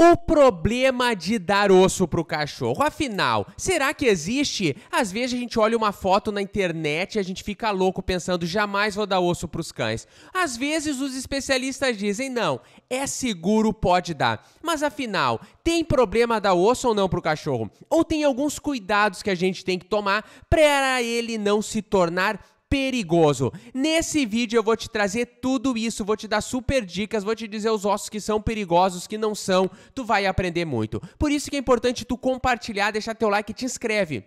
o problema de dar osso pro cachorro. Afinal, será que existe? Às vezes a gente olha uma foto na internet e a gente fica louco pensando, jamais vou dar osso pros cães. Às vezes os especialistas dizem, não, é seguro, pode dar. Mas afinal, tem problema dar osso ou não pro cachorro? Ou tem alguns cuidados que a gente tem que tomar para ele não se tornar perigoso. Nesse vídeo eu vou te trazer tudo isso, vou te dar super dicas, vou te dizer os ossos que são perigosos, que não são, tu vai aprender muito. Por isso que é importante tu compartilhar, deixar teu like e te inscreve.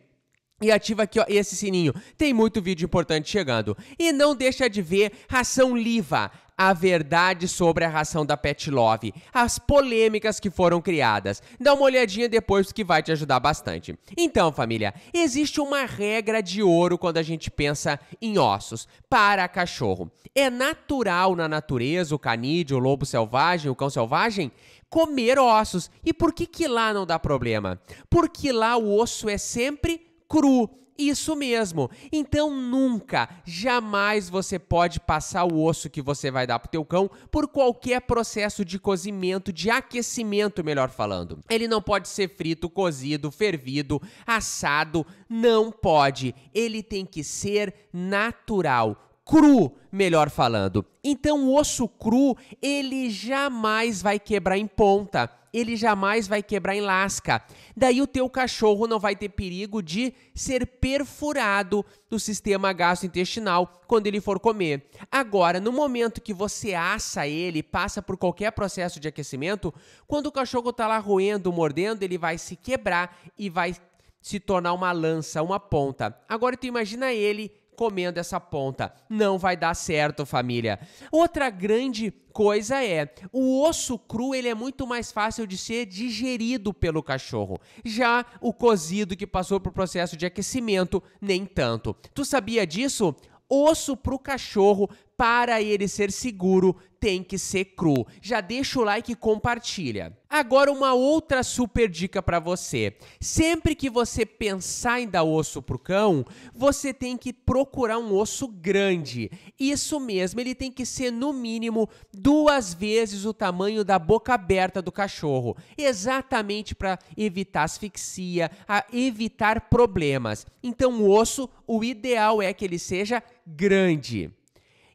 E ativa aqui ó, esse sininho, tem muito vídeo importante chegando. E não deixa de ver Ração Liva, a verdade sobre a ração da Pet Love, as polêmicas que foram criadas. Dá uma olhadinha depois que vai te ajudar bastante. Então, família, existe uma regra de ouro quando a gente pensa em ossos para cachorro. É natural na natureza o canídeo, o lobo selvagem, o cão selvagem comer ossos. E por que que lá não dá problema? Porque lá o osso é sempre cru. Isso mesmo. Então nunca, jamais você pode passar o osso que você vai dar pro teu cão por qualquer processo de cozimento, de aquecimento, melhor falando. Ele não pode ser frito, cozido, fervido, assado, não pode. Ele tem que ser natural cru, melhor falando. Então, o osso cru, ele jamais vai quebrar em ponta ele jamais vai quebrar em lasca. Daí o teu cachorro não vai ter perigo de ser perfurado do sistema gastrointestinal quando ele for comer. Agora, no momento que você assa ele, passa por qualquer processo de aquecimento, quando o cachorro está lá roendo, mordendo, ele vai se quebrar e vai se tornar uma lança, uma ponta. Agora tu imagina ele comendo essa ponta. Não vai dar certo, família. Outra grande coisa é, o osso cru ele é muito mais fácil de ser digerido pelo cachorro. Já o cozido que passou por processo de aquecimento, nem tanto. Tu sabia disso? Osso pro cachorro para ele ser seguro, tem que ser cru. Já deixa o like e compartilha. Agora uma outra super dica para você. Sempre que você pensar em dar osso pro cão, você tem que procurar um osso grande. Isso mesmo, ele tem que ser no mínimo duas vezes o tamanho da boca aberta do cachorro, exatamente para evitar asfixia, a evitar problemas. Então o osso, o ideal é que ele seja grande.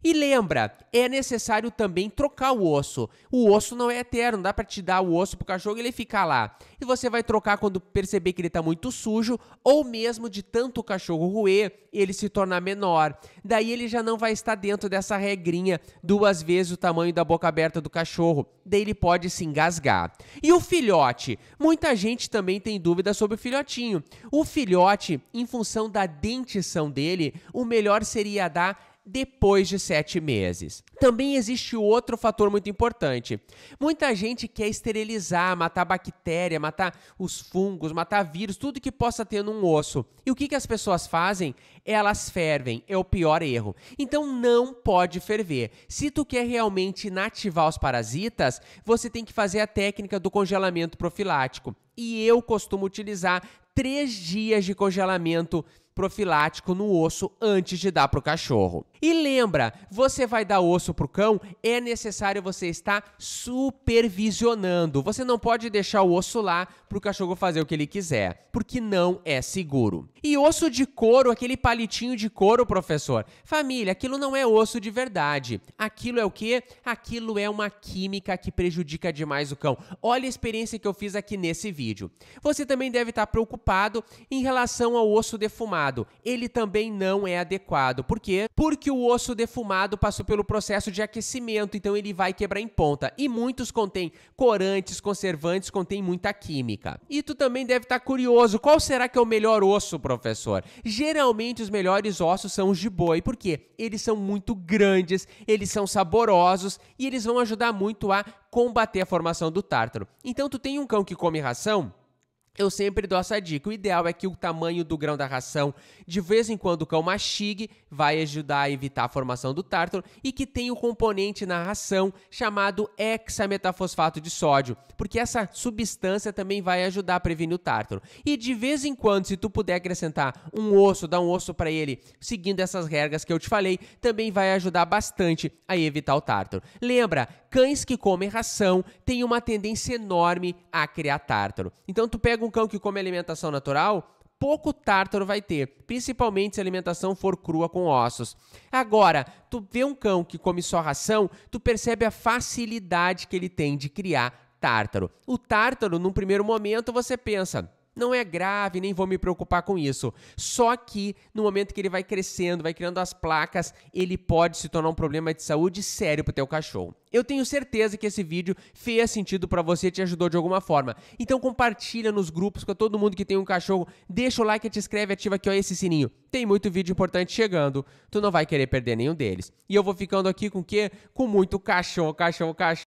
E lembra, é necessário também trocar o osso. O osso não é eterno, dá para te dar o osso pro cachorro e ele ficar lá. E você vai trocar quando perceber que ele tá muito sujo ou mesmo de tanto o cachorro roer, ele se tornar menor. Daí ele já não vai estar dentro dessa regrinha duas vezes o tamanho da boca aberta do cachorro. Daí ele pode se engasgar. E o filhote? Muita gente também tem dúvida sobre o filhotinho. O filhote, em função da dentição dele, o melhor seria dar depois de sete meses. Também existe outro fator muito importante. Muita gente quer esterilizar, matar bactéria, matar os fungos, matar vírus, tudo que possa ter num osso. E o que, que as pessoas fazem? Elas fervem, é o pior erro. Então não pode ferver. Se tu quer realmente inativar os parasitas, você tem que fazer a técnica do congelamento profilático. E eu costumo utilizar três dias de congelamento profilático profilático no osso antes de dar para o cachorro. E lembra, você vai dar osso para o cão, é necessário você estar supervisionando. Você não pode deixar o osso lá para o cachorro fazer o que ele quiser, porque não é seguro. E osso de couro, aquele palitinho de couro, professor. Família, aquilo não é osso de verdade. Aquilo é o quê? Aquilo é uma química que prejudica demais o cão. Olha a experiência que eu fiz aqui nesse vídeo. Você também deve estar preocupado em relação ao osso defumado defumado, ele também não é adequado. Por quê? Porque o osso defumado passou pelo processo de aquecimento, então ele vai quebrar em ponta. E muitos contêm corantes, conservantes, contêm muita química. E tu também deve estar curioso, qual será que é o melhor osso, professor? Geralmente os melhores ossos são os de boi, porque eles são muito grandes, eles são saborosos e eles vão ajudar muito a combater a formação do tártaro. Então tu tem um cão que come ração, eu sempre dou essa dica. O ideal é que o tamanho do grão da ração, de vez em quando o cão mastigue, vai ajudar a evitar a formação do tártaro e que tem um componente na ração chamado hexametafosfato de sódio, porque essa substância também vai ajudar a prevenir o tártaro. E de vez em quando, se tu puder acrescentar um osso, dar um osso para ele, seguindo essas regras que eu te falei, também vai ajudar bastante a evitar o tártaro. Lembra, cães que comem ração têm uma tendência enorme a criar tártaro. Então tu pega um cão que come alimentação natural, pouco tártaro vai ter, principalmente se a alimentação for crua com ossos. Agora, tu vê um cão que come só ração, tu percebe a facilidade que ele tem de criar tártaro. O tártaro, num primeiro momento, você pensa, não é grave, nem vou me preocupar com isso. Só que no momento que ele vai crescendo, vai criando as placas, ele pode se tornar um problema de saúde sério o teu cachorro. Eu tenho certeza que esse vídeo fez sentido para você, te ajudou de alguma forma. Então compartilha nos grupos com todo mundo que tem um cachorro, deixa o like, te inscreve, ativa aqui ó, esse sininho. Tem muito vídeo importante chegando, tu não vai querer perder nenhum deles. E eu vou ficando aqui com o quê? Com muito cachorro, cachorro, cachorro.